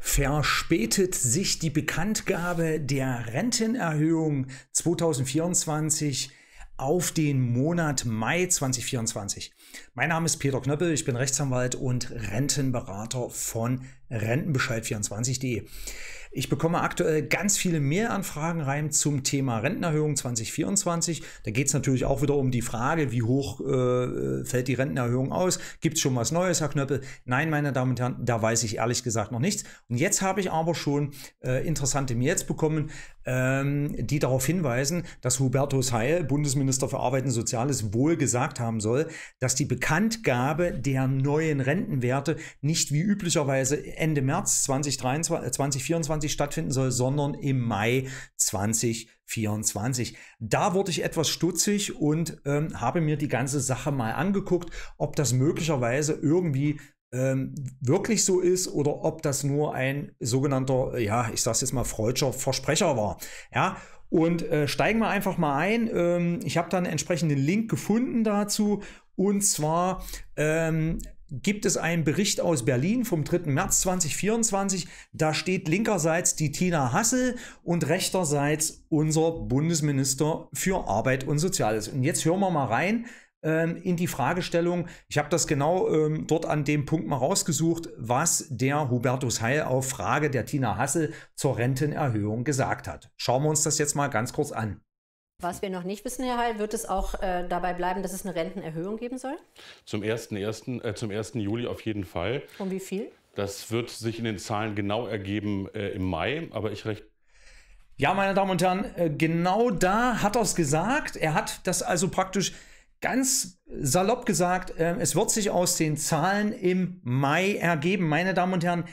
verspätet sich die Bekanntgabe der Rentenerhöhung 2024 auf den Monat Mai 2024. Mein Name ist Peter Knöppel, ich bin Rechtsanwalt und Rentenberater von rentenbescheid24.de. Ich bekomme aktuell ganz viele Mehranfragen rein zum Thema Rentenerhöhung 2024. Da geht es natürlich auch wieder um die Frage, wie hoch äh, fällt die Rentenerhöhung aus? Gibt es schon was Neues, Herr Knöppel? Nein, meine Damen und Herren, da weiß ich ehrlich gesagt noch nichts. Und jetzt habe ich aber schon äh, interessante Mails bekommen, ähm, die darauf hinweisen, dass Hubertus Heil, Bundesminister für Arbeit und Soziales, wohl gesagt haben soll, dass die Bekanntgabe der neuen Rentenwerte nicht wie üblicherweise Ende März 2023, 2024 äh, stattfinden soll, sondern im Mai 2024. Da wurde ich etwas stutzig und ähm, habe mir die ganze Sache mal angeguckt, ob das möglicherweise irgendwie ähm, wirklich so ist oder ob das nur ein sogenannter, äh, ja, ich sag's jetzt mal, freudscher Versprecher war. Ja, und äh, steigen wir einfach mal ein. Ähm, ich habe dann entsprechenden Link gefunden dazu. Und zwar ähm, gibt es einen Bericht aus Berlin vom 3. März 2024. Da steht linkerseits die Tina Hassel und rechterseits unser Bundesminister für Arbeit und Soziales. Und jetzt hören wir mal rein ähm, in die Fragestellung. Ich habe das genau ähm, dort an dem Punkt mal rausgesucht, was der Hubertus Heil auf Frage der Tina Hassel zur Rentenerhöhung gesagt hat. Schauen wir uns das jetzt mal ganz kurz an. Was wir noch nicht wissen, Herr Heil, wird es auch äh, dabei bleiben, dass es eine Rentenerhöhung geben soll? Zum 1. 1. Äh, zum 1. Juli auf jeden Fall. Um wie viel? Das wird sich in den Zahlen genau ergeben äh, im Mai, aber ich rechne ja, meine Damen und Herren, äh, genau da hat er es gesagt. Er hat das also praktisch ganz salopp gesagt. Äh, es wird sich aus den Zahlen im Mai ergeben. Meine Damen und Herren,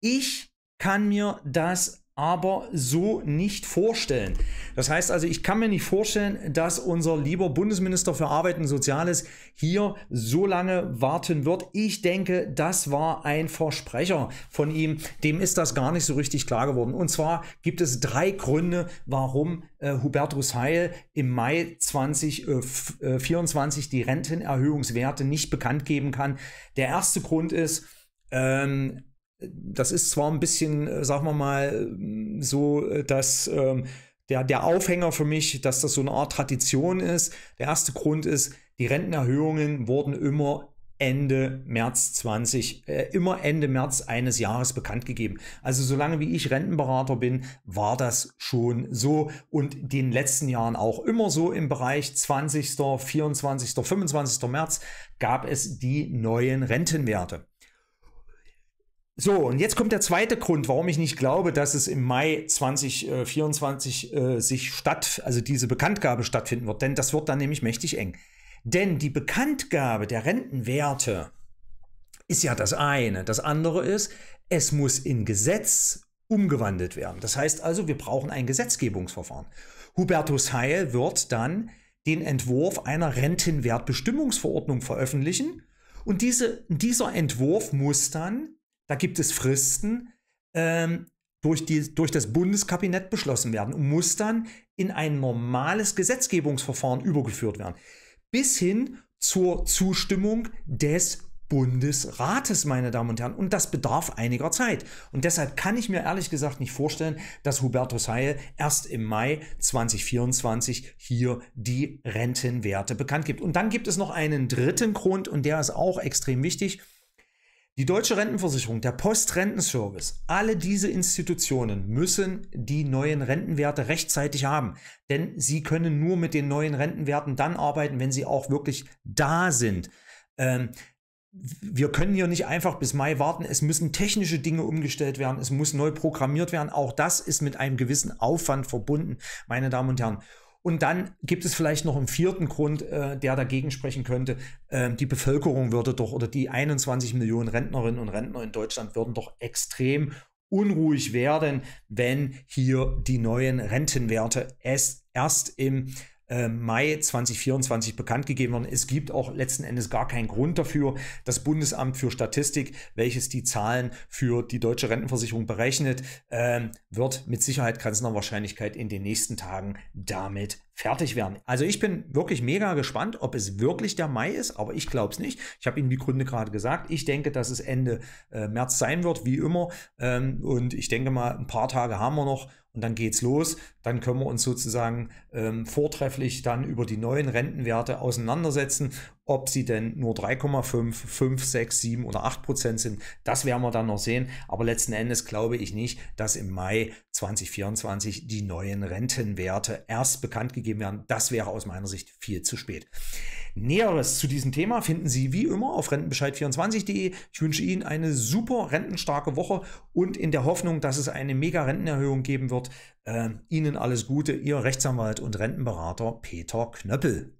ich kann mir das aber so nicht vorstellen. Das heißt also, ich kann mir nicht vorstellen, dass unser lieber Bundesminister für Arbeit und Soziales hier so lange warten wird. Ich denke, das war ein Versprecher von ihm. Dem ist das gar nicht so richtig klar geworden. Und zwar gibt es drei Gründe, warum äh, Hubertus Heil im Mai 2024 die Rentenerhöhungswerte nicht bekannt geben kann. Der erste Grund ist, ähm, das ist zwar ein bisschen, äh, sagen wir mal, ähm, so, äh, dass ähm, der, der Aufhänger für mich, dass das so eine Art Tradition ist. Der erste Grund ist, die Rentenerhöhungen wurden immer Ende März 20, äh, immer Ende März eines Jahres bekannt gegeben. Also solange wie ich Rentenberater bin, war das schon so und den letzten Jahren auch immer so im Bereich 20., 24., 25. März gab es die neuen Rentenwerte. So, und jetzt kommt der zweite Grund, warum ich nicht glaube, dass es im Mai 2024 äh, äh, sich statt, also diese Bekanntgabe stattfinden wird, denn das wird dann nämlich mächtig eng. Denn die Bekanntgabe der Rentenwerte ist ja das eine. Das andere ist, es muss in Gesetz umgewandelt werden. Das heißt also, wir brauchen ein Gesetzgebungsverfahren. Hubertus Heil wird dann den Entwurf einer Rentenwertbestimmungsverordnung veröffentlichen und diese, dieser Entwurf muss dann da gibt es Fristen, ähm, durch, die, durch das Bundeskabinett beschlossen werden und muss dann in ein normales Gesetzgebungsverfahren übergeführt werden. Bis hin zur Zustimmung des Bundesrates, meine Damen und Herren. Und das bedarf einiger Zeit. Und deshalb kann ich mir ehrlich gesagt nicht vorstellen, dass Hubertus Heil erst im Mai 2024 hier die Rentenwerte bekannt gibt. Und dann gibt es noch einen dritten Grund und der ist auch extrem wichtig. Die deutsche Rentenversicherung, der Postrentenservice, alle diese Institutionen müssen die neuen Rentenwerte rechtzeitig haben, denn sie können nur mit den neuen Rentenwerten dann arbeiten, wenn sie auch wirklich da sind. Ähm, wir können hier nicht einfach bis Mai warten. Es müssen technische Dinge umgestellt werden. Es muss neu programmiert werden. Auch das ist mit einem gewissen Aufwand verbunden, meine Damen und Herren. Und dann gibt es vielleicht noch einen vierten Grund, äh, der dagegen sprechen könnte. Ähm, die Bevölkerung würde doch oder die 21 Millionen Rentnerinnen und Rentner in Deutschland würden doch extrem unruhig werden, wenn hier die neuen Rentenwerte es erst im äh, Mai 2024 bekannt gegeben worden. Es gibt auch letzten Endes gar keinen Grund dafür. Das Bundesamt für Statistik, welches die Zahlen für die deutsche Rentenversicherung berechnet, ähm, wird mit Sicherheit grenzender Wahrscheinlichkeit in den nächsten Tagen damit fertig werden. Also ich bin wirklich mega gespannt, ob es wirklich der Mai ist, aber ich glaube es nicht. Ich habe Ihnen die Gründe gerade gesagt. Ich denke, dass es Ende äh, März sein wird, wie immer. Ähm, und ich denke mal, ein paar Tage haben wir noch und dann geht's los. Dann können wir uns sozusagen ähm, vortrefflich dann über die neuen Rentenwerte auseinandersetzen ob sie denn nur 3,5, 5, 6, 7 oder 8 Prozent sind, das werden wir dann noch sehen. Aber letzten Endes glaube ich nicht, dass im Mai 2024 die neuen Rentenwerte erst bekannt gegeben werden. Das wäre aus meiner Sicht viel zu spät. Näheres zu diesem Thema finden Sie wie immer auf rentenbescheid24.de. Ich wünsche Ihnen eine super rentenstarke Woche und in der Hoffnung, dass es eine mega Rentenerhöhung geben wird. Äh, Ihnen alles Gute, Ihr Rechtsanwalt und Rentenberater Peter Knöppel.